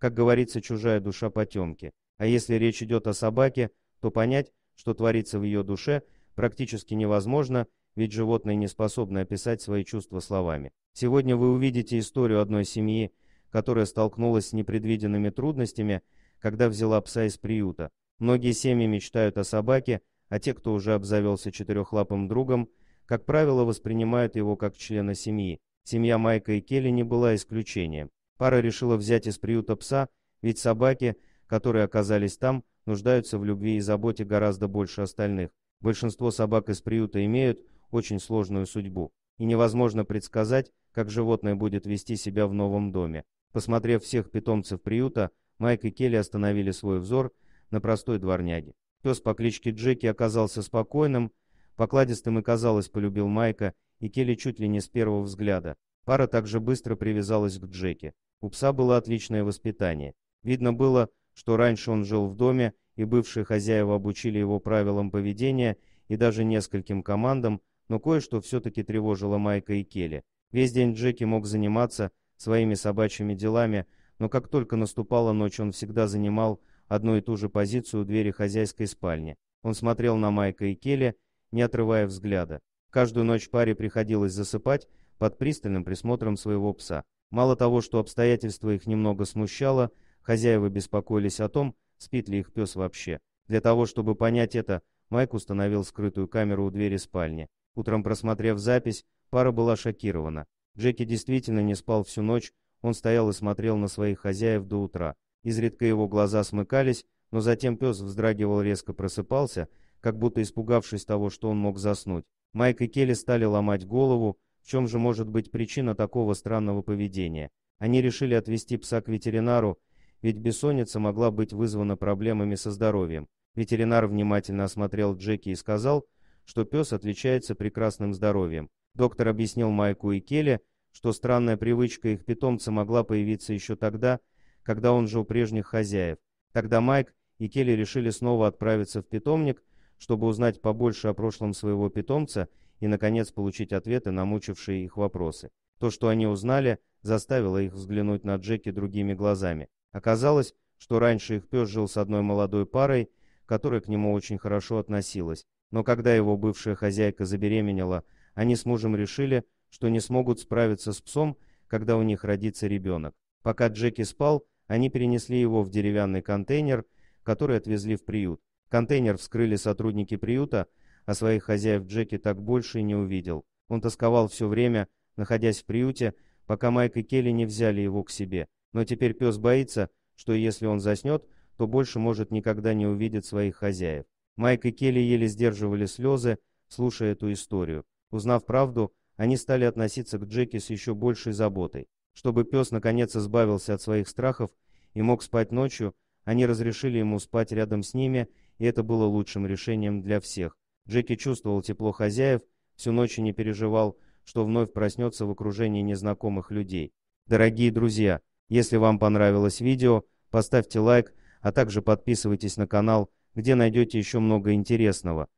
Как говорится, чужая душа потемки. А если речь идет о собаке, то понять, что творится в ее душе, практически невозможно, ведь животные не способны описать свои чувства словами. Сегодня вы увидите историю одной семьи, которая столкнулась с непредвиденными трудностями, когда взяла пса из приюта. Многие семьи мечтают о собаке, а те, кто уже обзавелся четырехлапым другом, как правило, воспринимают его как члена семьи. Семья Майка и Келли не была исключением. Пара решила взять из приюта пса, ведь собаки, которые оказались там, нуждаются в любви и заботе гораздо больше остальных. Большинство собак из приюта имеют очень сложную судьбу, и невозможно предсказать, как животное будет вести себя в новом доме. Посмотрев всех питомцев приюта, Майк и Келли остановили свой взор на простой дворняге. Пес по кличке Джеки оказался спокойным, покладистым и, казалось, полюбил Майка, и Келли чуть ли не с первого взгляда. Пара также быстро привязалась к Джеки. У пса было отличное воспитание. Видно было, что раньше он жил в доме, и бывшие хозяева обучили его правилам поведения и даже нескольким командам, но кое-что все-таки тревожило Майка и Келли. Весь день Джеки мог заниматься своими собачьими делами, но как только наступала ночь, он всегда занимал одну и ту же позицию у двери хозяйской спальни. Он смотрел на Майка и Келли, не отрывая взгляда. Каждую ночь паре приходилось засыпать, под пристальным присмотром своего пса. Мало того, что обстоятельства их немного смущало, хозяева беспокоились о том, спит ли их пес вообще. Для того, чтобы понять это, Майк установил скрытую камеру у двери спальни. Утром просмотрев запись, пара была шокирована. Джеки действительно не спал всю ночь, он стоял и смотрел на своих хозяев до утра. Изредка его глаза смыкались, но затем пес вздрагивал резко просыпался, как будто испугавшись того, что он мог заснуть. Майк и Келли стали ломать голову, в чем же может быть причина такого странного поведения? Они решили отвезти пса к ветеринару, ведь бессонница могла быть вызвана проблемами со здоровьем. Ветеринар внимательно осмотрел Джеки и сказал, что пес отличается прекрасным здоровьем. Доктор объяснил Майку и Келли, что странная привычка их питомца могла появиться еще тогда, когда он жил прежних хозяев. Тогда Майк и Келли решили снова отправиться в питомник, чтобы узнать побольше о прошлом своего питомца и, наконец, получить ответы на мучившие их вопросы. То, что они узнали, заставило их взглянуть на Джеки другими глазами. Оказалось, что раньше их пес жил с одной молодой парой, которая к нему очень хорошо относилась. Но когда его бывшая хозяйка забеременела, они с мужем решили, что не смогут справиться с псом, когда у них родится ребенок. Пока Джеки спал, они перенесли его в деревянный контейнер, который отвезли в приют. Контейнер вскрыли сотрудники приюта, а своих хозяев Джеки так больше и не увидел. Он тосковал все время, находясь в приюте, пока Майк и Келли не взяли его к себе. Но теперь пес боится, что если он заснет, то больше может никогда не увидеть своих хозяев. Майк и Келли еле сдерживали слезы, слушая эту историю. Узнав правду, они стали относиться к Джеки с еще большей заботой. Чтобы пес наконец избавился от своих страхов и мог спать ночью, они разрешили ему спать рядом с ними, и это было лучшим решением для всех. Джеки чувствовал тепло хозяев, всю ночь и не переживал, что вновь проснется в окружении незнакомых людей. Дорогие друзья, если вам понравилось видео, поставьте лайк, а также подписывайтесь на канал, где найдете еще много интересного.